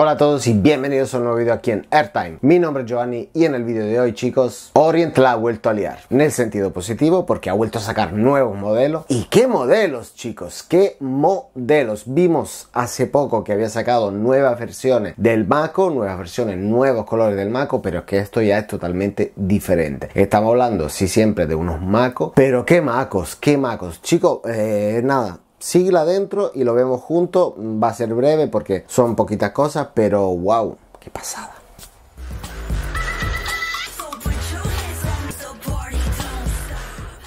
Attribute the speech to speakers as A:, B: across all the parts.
A: Hola a todos y bienvenidos a un nuevo video aquí en Airtime. Mi nombre es Giovanni y en el video de hoy chicos, Orient la ha vuelto a liar. En el sentido positivo porque ha vuelto a sacar nuevos modelos. ¿Y qué modelos chicos? ¿Qué modelos? Vimos hace poco que había sacado nuevas versiones del Maco, nuevas versiones, nuevos colores del Maco, pero es que esto ya es totalmente diferente. Estamos hablando, sí, siempre de unos Macos, pero ¿qué Macos? ¿Qué Macos? Chicos, eh, nada, sigla adentro y lo vemos junto Va a ser breve porque son poquitas cosas, pero wow, qué pasada.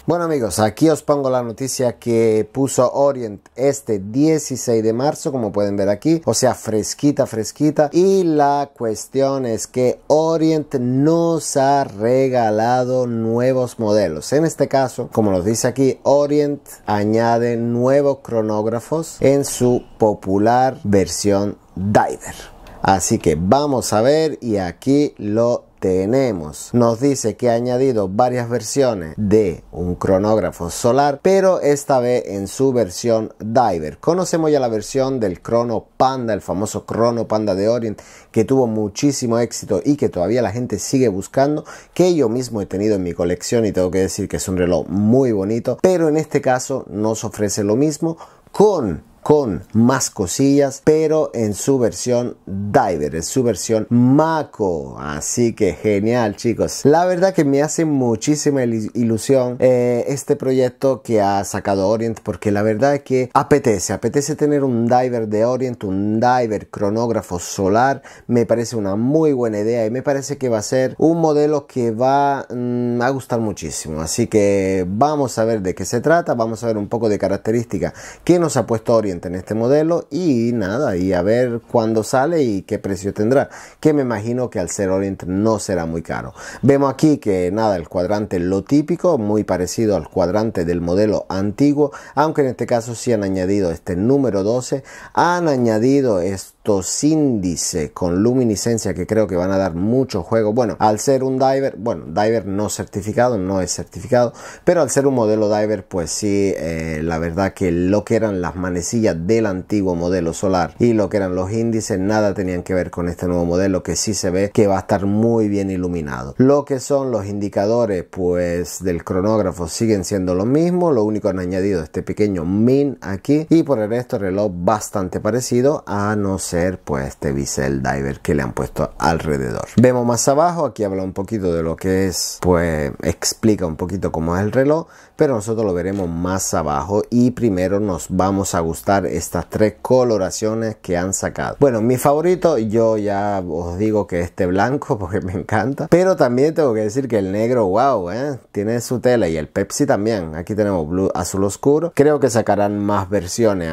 A: Bueno amigos, aquí os pongo la noticia que puso Orient este 16 de marzo, como pueden ver aquí, o sea, fresquita, fresquita. Y la cuestión es que Orient nos ha regalado nuevos modelos. En este caso, como nos dice aquí, Orient añade nuevos cronógrafos en su popular versión Diver. Así que vamos a ver y aquí lo tenemos. Nos dice que ha añadido varias versiones de un cronógrafo solar, pero esta vez en su versión Diver. Conocemos ya la versión del crono Panda, el famoso crono Panda de Orient, que tuvo muchísimo éxito y que todavía la gente sigue buscando, que yo mismo he tenido en mi colección y tengo que decir que es un reloj muy bonito, pero en este caso nos ofrece lo mismo con con más cosillas, pero en su versión Diver, en su versión Mako. Así que genial, chicos. La verdad que me hace muchísima ilusión eh, este proyecto que ha sacado Orient, porque la verdad es que apetece, apetece tener un diver de Orient, un diver cronógrafo solar. Me parece una muy buena idea y me parece que va a ser un modelo que va mm, a gustar muchísimo. Así que vamos a ver de qué se trata, vamos a ver un poco de características que nos ha puesto Orient en este modelo y nada, y a ver cuándo sale y qué precio tendrá, que me imagino que al ser Orient no será muy caro. Vemos aquí que nada, el cuadrante lo típico, muy parecido al cuadrante del modelo antiguo, aunque en este caso sí han añadido este número 12, han añadido estos índices con luminiscencia que creo que van a dar mucho juego. Bueno, al ser un diver, bueno, diver no certificado, no es certificado, pero al ser un modelo diver, pues sí, eh, la verdad que lo que eran las manecillas del antiguo modelo solar y lo que eran los índices nada tenían que ver con este nuevo modelo que sí se ve que va a estar muy bien iluminado. Lo que son los indicadores pues del cronógrafo siguen siendo lo mismo lo único han añadido este pequeño min aquí y por el resto el reloj bastante parecido a no ser pues este bisel diver que le han puesto alrededor. Vemos más abajo, aquí habla un poquito de lo que es pues explica un poquito cómo es el reloj, pero nosotros lo veremos más abajo y primero nos vamos a gustar estas tres coloraciones que han sacado. Bueno, mi favorito, yo ya os digo que este blanco porque me encanta. Pero también tengo que decir que el negro, wow, eh, tiene su tela y el Pepsi también. Aquí tenemos blue, azul oscuro. Creo que sacarán más versiones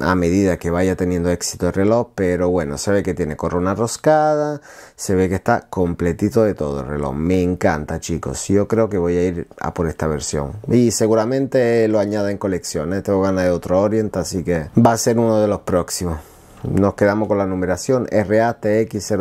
A: a, medida que vaya teniendo éxito el reloj. Pero bueno, se ve que tiene corona roscada. Se ve que está completito de todo el reloj. Me encanta, chicos. Yo creo que voy a ir a por esta versión. Y seguramente lo añada en colección. Eh, tengo ganas de otro Orient, así que va a ser uno de los próximos. Nos quedamos con la numeración ratx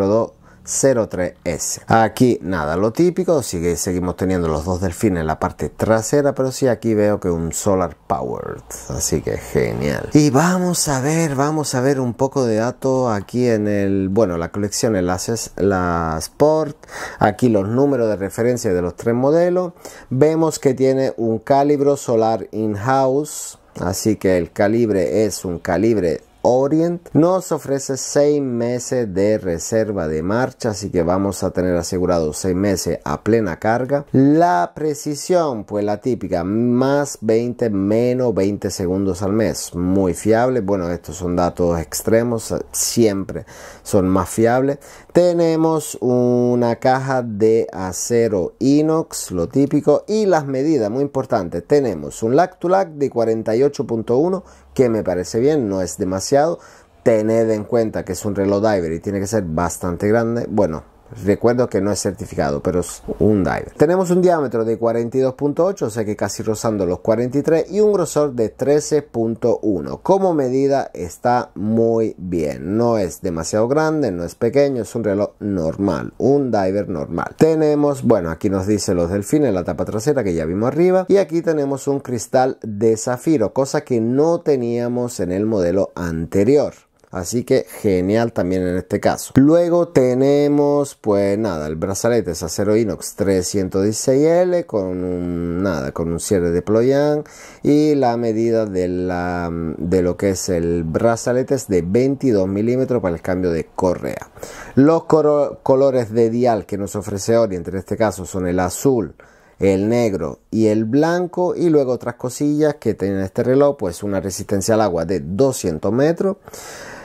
A: 0203 s Aquí nada, lo típico, sigue, seguimos teniendo los dos delfines en la parte trasera, pero sí aquí veo que un Solar Powered, así que genial. Y vamos a ver, vamos a ver un poco de datos aquí en el, bueno, la colección enlaces, la Sport, aquí los números de referencia de los tres modelos. Vemos que tiene un calibro solar in-house Así que el calibre es un calibre Orient nos ofrece 6 meses de reserva de marcha, así que vamos a tener asegurado 6 meses a plena carga. La precisión, pues la típica, más 20, menos 20 segundos al mes, muy fiable. Bueno, estos son datos extremos, siempre son más fiables. Tenemos una caja de acero inox, lo típico, y las medidas, muy importantes tenemos un lac to de 48.1 que me parece bien, no es demasiado. Tened en cuenta que es un reloj diver y tiene que ser bastante grande. Bueno, Recuerdo que no es certificado, pero es un diver. Tenemos un diámetro de 42.8, o sea que casi rozando los 43, y un grosor de 13.1. Como medida está muy bien. No es demasiado grande, no es pequeño, es un reloj normal, un diver normal. Tenemos, bueno, aquí nos dice los delfines, la tapa trasera que ya vimos arriba, y aquí tenemos un cristal de zafiro, cosa que no teníamos en el modelo anterior. Así que genial también en este caso. Luego tenemos, pues nada, el brazalete es acero inox 316L con un, nada, con un cierre de ployant y la medida de, la, de lo que es el brazalete es de 22 milímetros para el cambio de correa. Los colores de dial que nos ofrece Orient en este caso son el azul, el negro y el blanco y luego otras cosillas que tiene este reloj pues una resistencia al agua de 200 metros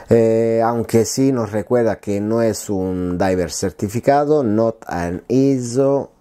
A: eh, aunque sí nos recuerda que no es un diver certificado, not an ISO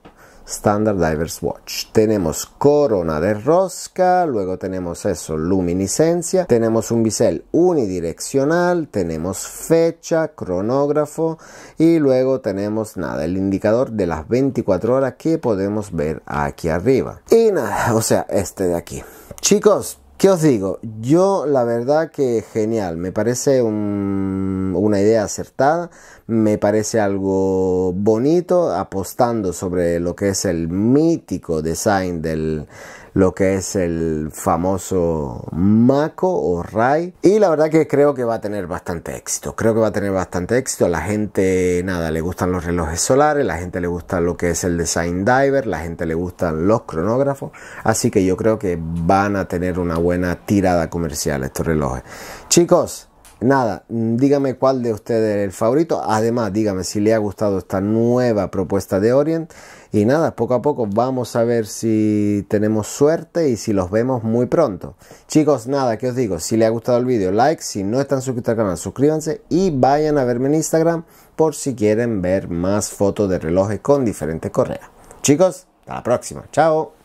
A: Standard Divers Watch. Tenemos corona de rosca, luego tenemos eso, luminiscencia, tenemos un bisel unidireccional, tenemos fecha, cronógrafo y luego tenemos nada, el indicador de las 24 horas que podemos ver aquí arriba. Y nada, o sea, este de aquí. Chicos, ¿Qué os digo? Yo la verdad que genial, me parece una idea acertada, me parece algo bonito, apostando sobre lo que es el mítico design del lo que es el famoso Mako o Rai. Y la verdad que creo que va a tener bastante éxito. Creo que va a tener bastante éxito. la gente, nada, le gustan los relojes solares, la gente le gusta lo que es el design diver, la gente le gustan los cronógrafos. Así que yo creo que van a tener una buena buena tirada comercial estos relojes. Chicos, nada, mm, dígame cuál de ustedes el favorito. Además, dígame si le ha gustado esta nueva propuesta de Orient. Y nada, poco a poco vamos a ver si tenemos suerte y si los vemos muy pronto. Chicos, nada, que os digo, si les ha gustado el vídeo, like, si no están suscritos al canal, suscríbanse y vayan a verme en Instagram por si quieren ver más fotos de relojes con diferentes correas. Chicos, hasta la próxima, chao.